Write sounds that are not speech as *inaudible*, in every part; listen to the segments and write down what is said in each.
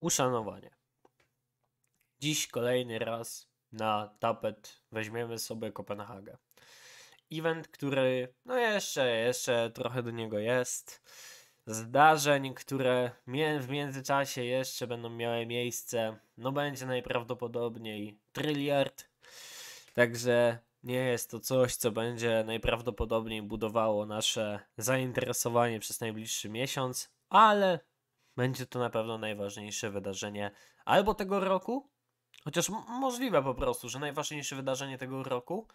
uszanowanie. Dziś kolejny raz na tapet weźmiemy sobie Kopenhagę. Event, który no jeszcze, jeszcze trochę do niego jest. Zdarzeń, które w międzyczasie jeszcze będą miały miejsce, no będzie najprawdopodobniej tryliard. Także nie jest to coś, co będzie najprawdopodobniej budowało nasze zainteresowanie przez najbliższy miesiąc, ale będzie to na pewno najważniejsze wydarzenie albo tego roku, chociaż możliwe po prostu, że najważniejsze wydarzenie tego roku,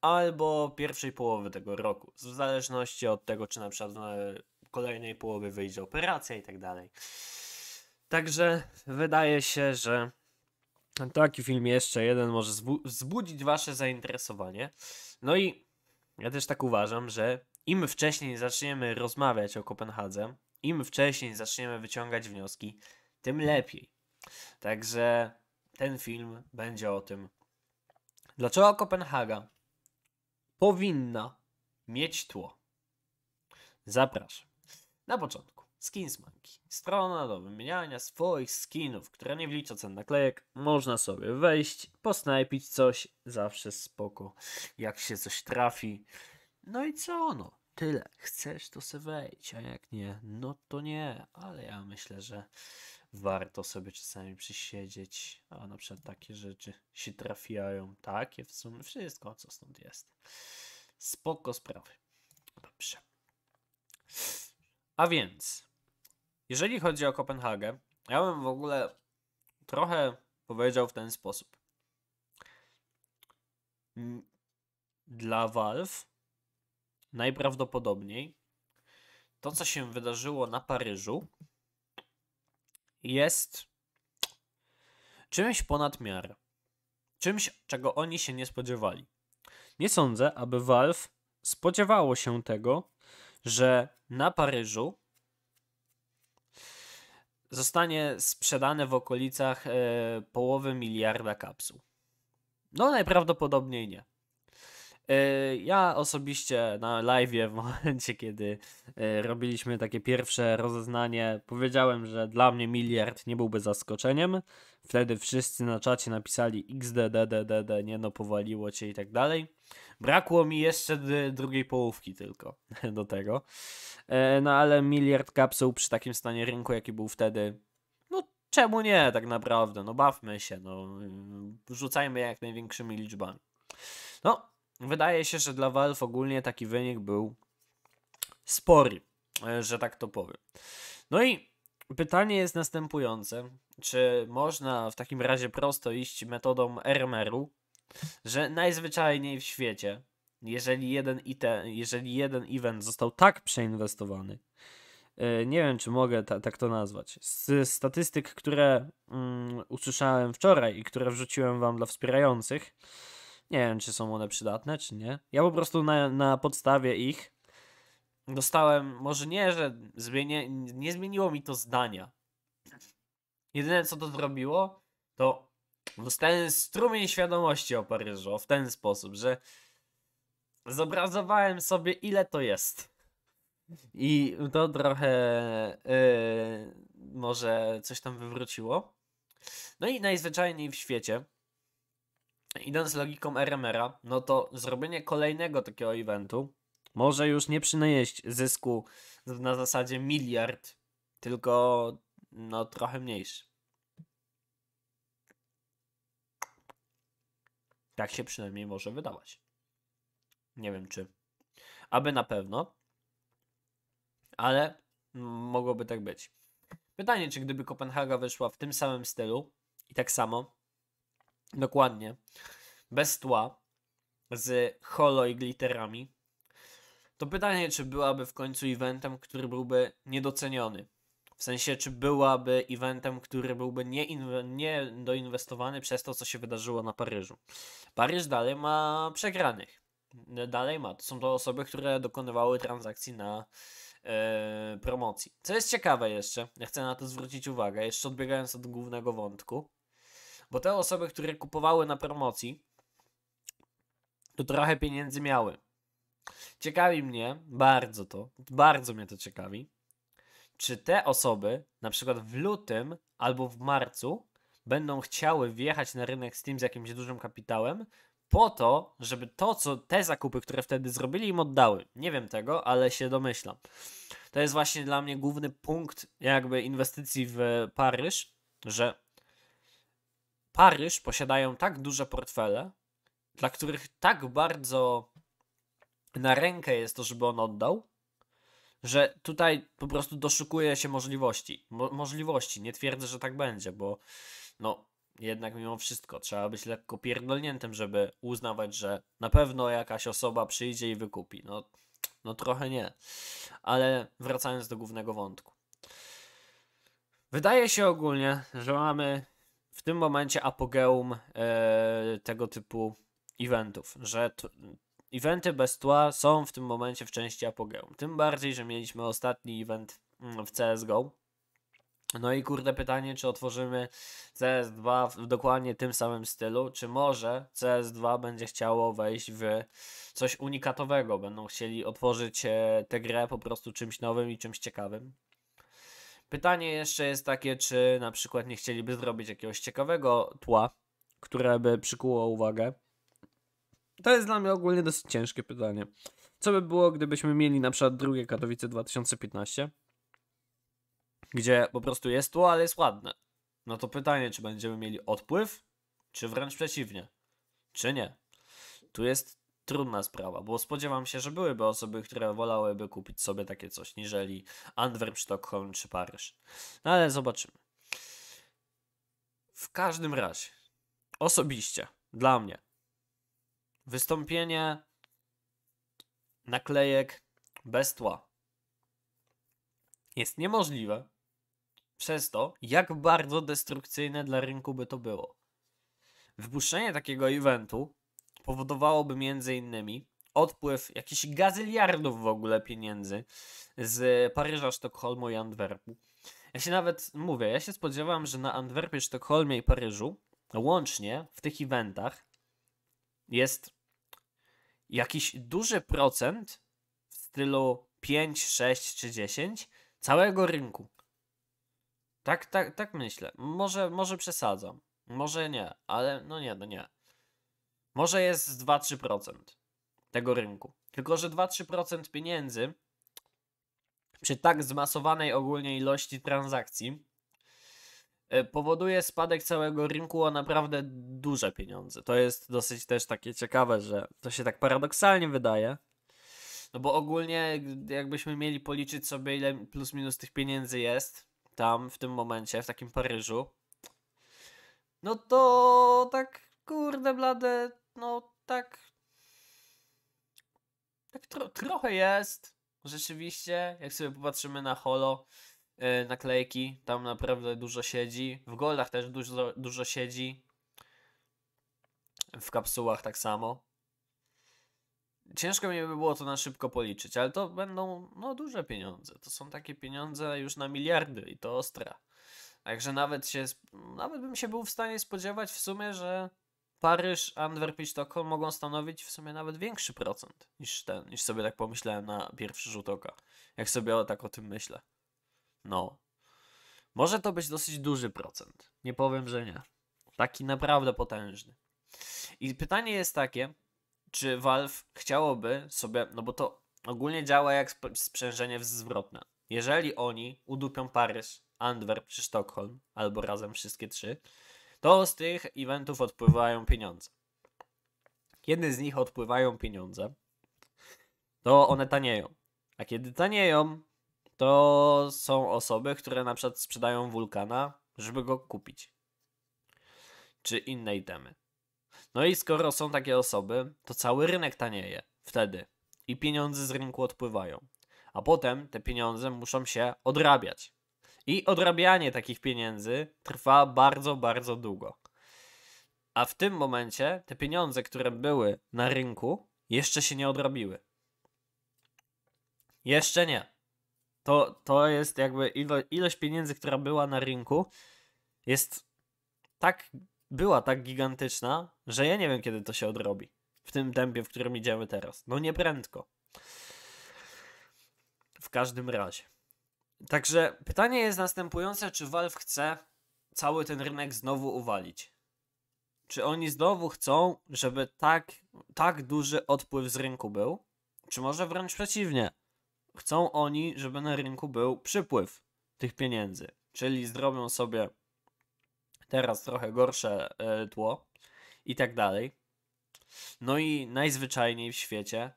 albo pierwszej połowy tego roku, w zależności od tego, czy na przykład w e, kolejnej połowie wyjdzie operacja i tak dalej. Także wydaje się, że taki film jeszcze jeden może wzbudzić Wasze zainteresowanie. No i ja też tak uważam, że im wcześniej zaczniemy rozmawiać o Kopenhadze, im wcześniej zaczniemy wyciągać wnioski, tym lepiej. Także ten film będzie o tym. Dlaczego Kopenhaga powinna mieć tło? Zapraszam. Na początku. Skinsmanki. Strona do wymieniania swoich skinów, które nie wlicza cen naklejek. Można sobie wejść, posnajpić coś. Zawsze spoko, jak się coś trafi. No i co ono? tyle. Chcesz, to se wejdź, a jak nie, no to nie. Ale ja myślę, że warto sobie czasami przysiedzieć, a na przykład takie rzeczy się trafiają. Takie w sumie wszystko, co stąd jest. Spoko sprawy. Dobrze. A więc, jeżeli chodzi o Kopenhagę, ja bym w ogóle trochę powiedział w ten sposób. Mm, dla Valve najprawdopodobniej to, co się wydarzyło na Paryżu, jest czymś ponad miarę. Czymś, czego oni się nie spodziewali. Nie sądzę, aby Valve spodziewało się tego, że na Paryżu zostanie sprzedane w okolicach e, połowy miliarda kapsuł. No, najprawdopodobniej nie. E, ja osobiście na live w *laughs* momencie, kiedy e, robiliśmy takie pierwsze rozeznanie, powiedziałem, że dla mnie miliard nie byłby zaskoczeniem. Wtedy wszyscy na czacie napisali xdddd, nie no, powaliło cię i tak dalej. Brakło mi jeszcze drugiej połówki tylko *laughs* do tego. E, no ale miliard kapsuł przy takim stanie rynku, jaki był wtedy, no czemu nie tak naprawdę? No bawmy się, no rzucajmy jak największymi liczbami. No, wydaje się, że dla Valve ogólnie taki wynik był spory, e, że tak to powiem. No i pytanie jest następujące. Czy można w takim razie prosto iść metodą Ermeru, że najzwyczajniej w świecie, jeżeli jeden, jeżeli jeden event został tak przeinwestowany, e, nie wiem, czy mogę ta, tak to nazwać. Z statystyk, które mm, usłyszałem wczoraj i które wrzuciłem wam dla wspierających, nie wiem, czy są one przydatne, czy nie. Ja po prostu na, na podstawie ich dostałem, może nie, że zmieni, nie zmieniło mi to zdania. Jedyne, co to zrobiło, to dostałem strumień świadomości o Paryżu w ten sposób, że zobrazowałem sobie, ile to jest. I to trochę yy, może coś tam wywróciło. No i najzwyczajniej w świecie idąc logiką RMR-a, no to zrobienie kolejnego takiego eventu może już nie przynieść zysku na zasadzie miliard, tylko no trochę mniejszy. Tak się przynajmniej może wydawać. Nie wiem czy. Aby na pewno, ale mogłoby tak być. Pytanie, czy gdyby Kopenhaga wyszła w tym samym stylu i tak samo, Dokładnie. Bez tła, z holo i glitterami. To pytanie, czy byłaby w końcu eventem, który byłby niedoceniony. W sensie, czy byłaby eventem, który byłby niedoinwestowany nie przez to, co się wydarzyło na Paryżu. Paryż dalej ma przegranych. Dalej ma. To są to osoby, które dokonywały transakcji na e, promocji. Co jest ciekawe jeszcze, ja chcę na to zwrócić uwagę, jeszcze odbiegając od głównego wątku. Bo te osoby, które kupowały na promocji, to trochę pieniędzy miały. Ciekawi mnie bardzo to, bardzo mnie to ciekawi, czy te osoby na przykład w lutym albo w marcu będą chciały wjechać na rynek Steam z jakimś dużym kapitałem, po to, żeby to, co te zakupy, które wtedy zrobili, im oddały. Nie wiem tego, ale się domyślam. To jest właśnie dla mnie główny punkt jakby inwestycji w Paryż, że Paryż posiadają tak duże portfele, dla których tak bardzo na rękę jest to, żeby on oddał, że tutaj po prostu doszukuje się możliwości. Mo możliwości. Nie twierdzę, że tak będzie, bo no, jednak mimo wszystko trzeba być lekko pierdolniętym, żeby uznawać, że na pewno jakaś osoba przyjdzie i wykupi. No, no trochę nie. Ale wracając do głównego wątku. Wydaje się ogólnie, że mamy w tym momencie apogeum e, tego typu eventów, że t- eventy bez tła są w tym momencie w części apogeum. Tym bardziej, że mieliśmy ostatni event mm, w CSGO. No i kurde pytanie, czy otworzymy CS2 w dokładnie tym samym stylu, czy może CS2 będzie chciało wejść w coś unikatowego, będą chcieli otworzyć e, tę grę po prostu czymś nowym i czymś ciekawym. Pytanie jeszcze jest takie, czy na przykład nie chcieliby zrobić jakiegoś ciekawego tła, które by przykuło uwagę. To jest dla mnie ogólnie dosyć ciężkie pytanie. Co by było, gdybyśmy mieli na przykład drugie Katowice 2015, gdzie po prostu jest tło, ale jest ładne. No to pytanie, czy będziemy mieli odpływ, czy wręcz przeciwnie, czy nie. Tu jest trudna sprawa, bo spodziewam się, że byłyby osoby, które wolałyby kupić sobie takie coś, niżeli Antwerp, Sztokholm czy Paryż. No ale zobaczymy. W każdym razie, osobiście, dla mnie, wystąpienie naklejek bez tła jest niemożliwe przez to, jak bardzo destrukcyjne dla rynku by to było. Wypuszczenie takiego eventu powodowałoby między innymi odpływ jakichś gazyliardów w ogóle pieniędzy z Paryża, Sztokholmu i Antwerpu. Ja się nawet mówię, ja się spodziewam, że na Antwerpie, Sztokholmie i Paryżu łącznie w tych eventach jest jakiś duży procent w stylu 5, 6 czy 10 całego rynku. Tak, tak, tak myślę. Może, może przesadzam. Może nie, ale no nie, no nie. Może jest 2-3% tego rynku. Tylko, że 2-3% pieniędzy przy tak zmasowanej ogólnie ilości transakcji e, powoduje spadek całego rynku o naprawdę duże pieniądze. To jest dosyć też takie ciekawe, że to się tak paradoksalnie wydaje. No bo ogólnie, jakbyśmy mieli policzyć sobie, ile plus minus tych pieniędzy jest tam w tym momencie, w takim Paryżu, no to tak kurde blade no tak. Tak tro trochę jest. Rzeczywiście, jak sobie popatrzymy na holo, yy, e, naklejki, tam naprawdę dużo siedzi. W goldach też dużo, dużo siedzi. W kapsułach tak samo. Ciężko mi by było to na szybko policzyć, ale to będą no, duże pieniądze. To są takie pieniądze już na miliardy i to ostra. Także nawet się, nawet bym się był w stanie spodziewać w sumie, że Paryż, Antwerp i Sztokholm mogą stanowić w sumie nawet większy procent niż ten, niż sobie tak pomyślałem na pierwszy rzut oka. Jak sobie tak o tym myślę. No. Może to być dosyć duży procent. Nie powiem, że nie. Taki naprawdę potężny. I pytanie jest takie, czy Valve chciałoby sobie, no bo to ogólnie działa jak sprzężenie zwrotne. Jeżeli oni udupią Paryż, Antwerp czy Sztokholm, albo razem wszystkie trzy, to z tych eventów odpływają pieniądze. Kiedy z nich odpływają pieniądze, to one tanieją. A kiedy tanieją, to są osoby, które na przykład sprzedają wulkana, żeby go kupić. Czy inne itemy. No i skoro są takie osoby, to cały rynek tanieje wtedy i pieniądze z rynku odpływają. A potem te pieniądze muszą się odrabiać. I odrabianie takich pieniędzy trwa bardzo, bardzo długo. A w tym momencie te pieniądze, które były na rynku, jeszcze się nie odrobiły. Jeszcze nie. To, to jest jakby ilo, ilość pieniędzy, która była na rynku, jest tak, była tak gigantyczna, że ja nie wiem, kiedy to się odrobi. W tym tempie, w którym idziemy teraz. No nie prędko. W każdym razie. Także pytanie jest następujące, czy Valve chce cały ten rynek znowu uwalić? Czy oni znowu chcą, żeby tak, tak duży odpływ z rynku był? Czy może wręcz przeciwnie? Chcą oni, żeby na rynku był przypływ tych pieniędzy, czyli zrobią sobie teraz trochę gorsze e, tło i tak dalej. No i najzwyczajniej w świecie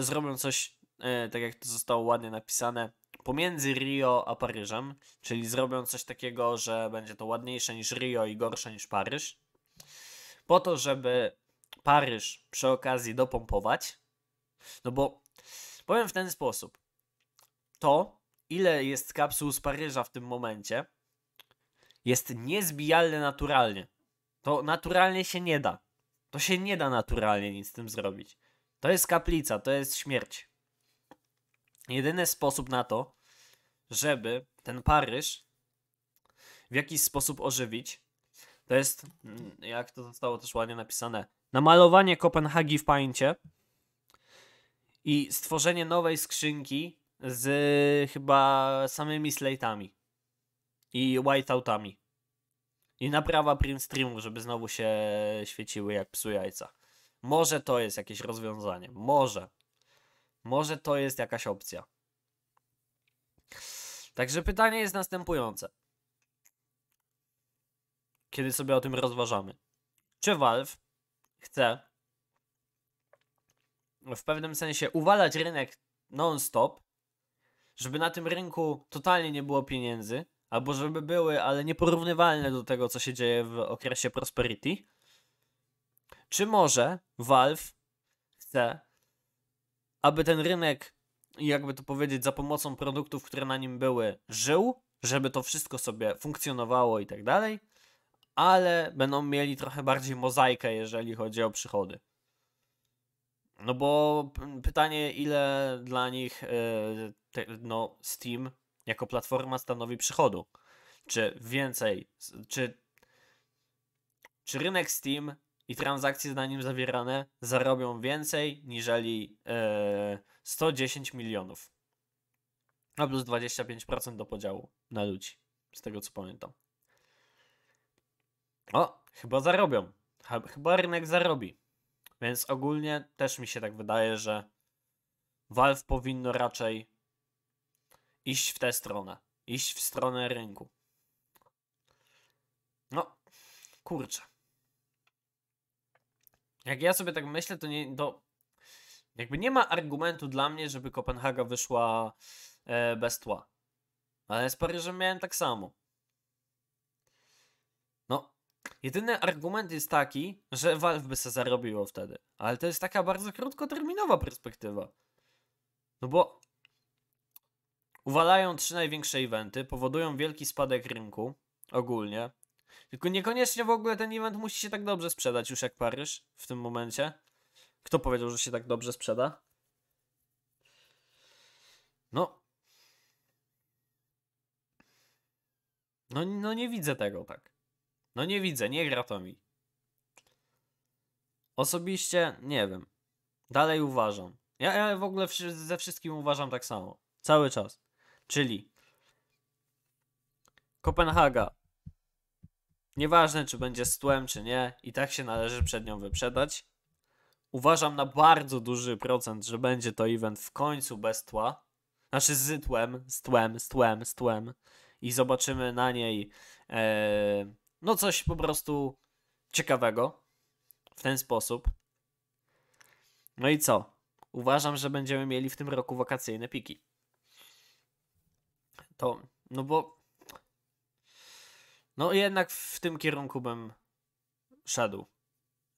zrobią coś, e, tak jak to zostało ładnie napisane, pomiędzy Rio a Paryżem, czyli zrobią coś takiego, że będzie to ładniejsze niż Rio i gorsze niż Paryż, po to, żeby Paryż przy okazji dopompować. No bo powiem w ten sposób. To, ile jest kapsuł z Paryża w tym momencie, jest niezbijalne naturalnie. To naturalnie się nie da. To się nie da naturalnie nic z tym zrobić. To jest kaplica, to jest śmierć jedyny sposób na to, żeby ten Paryż w jakiś sposób ożywić, to jest, mm, jak to zostało też ładnie napisane, namalowanie Kopenhagi w paincie i stworzenie nowej skrzynki z chyba samymi sleightami i whiteoutami. I naprawa print streamu, żeby znowu się świeciły jak psu jajca. Może to jest jakieś rozwiązanie. Może. Może to jest jakaś opcja. Także pytanie jest następujące. Kiedy sobie o tym rozważamy. Czy Valve chce w pewnym sensie uwalać rynek non-stop, żeby na tym rynku totalnie nie było pieniędzy, albo żeby były, ale nieporównywalne do tego, co się dzieje w okresie Prosperity? Czy może Valve chce aby ten rynek, jakby to powiedzieć, za pomocą produktów, które na nim były, żył, żeby to wszystko sobie funkcjonowało i tak dalej, ale będą mieli trochę bardziej mozaikę, jeżeli chodzi o przychody. No bo pytanie, ile dla nich yy, te, no, Steam jako platforma stanowi przychodu? Czy więcej, czy, czy rynek Steam i transakcje na nim zawierane zarobią więcej niżeli 110 e, milionów. A plus 25% do podziału na ludzi, z tego co pamiętam. O, chyba zarobią. Chyba rynek zarobi. Więc ogólnie też mi się tak wydaje, że Valve powinno raczej iść w tę stronę. Iść w stronę rynku. No, kurczę jak ja sobie tak myślę, to nie, to jakby nie ma argumentu dla mnie, żeby Kopenhaga wyszła e, bez tła. Ale z Paryżem miałem tak samo. No, jedyny argument jest taki, że Valve by se zarobiło wtedy. Ale to jest taka bardzo krótkoterminowa perspektywa. No bo uwalają trzy największe eventy, powodują wielki spadek rynku ogólnie. Tylko niekoniecznie w ogóle ten event musi się tak dobrze sprzedać już jak Paryż w tym momencie. Kto powiedział, że się tak dobrze sprzeda? No. No, no nie widzę tego tak. No nie widzę, nie gra to mi. Osobiście nie wiem. Dalej uważam. Ja, ja w ogóle ze wszystkim uważam tak samo. Cały czas. Czyli Kopenhaga Nieważne, czy będzie z tłem, czy nie, i tak się należy przed nią wyprzedać. Uważam na bardzo duży procent, że będzie to event w końcu bez tła. Znaczy z tłem, z tłem, z tłem, z tłem. I zobaczymy na niej e, no coś po prostu ciekawego w ten sposób. No i co? Uważam, że będziemy mieli w tym roku wakacyjne piki. To, no bo no jednak w tym kierunku bym szedł.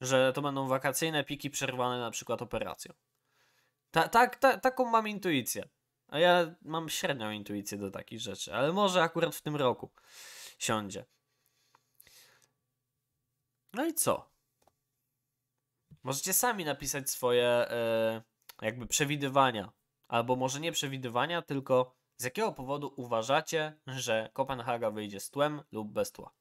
Że to będą wakacyjne piki przerwane na przykład operacją. Ta, tak, ta, taką mam intuicję. A ja mam średnią intuicję do takich rzeczy, ale może akurat w tym roku siądzie. No i co? Możecie sami napisać swoje e, jakby przewidywania. Albo może nie przewidywania, tylko z jakiego powodu uważacie, że Kopenhaga wyjdzie z tłem lub bez tła?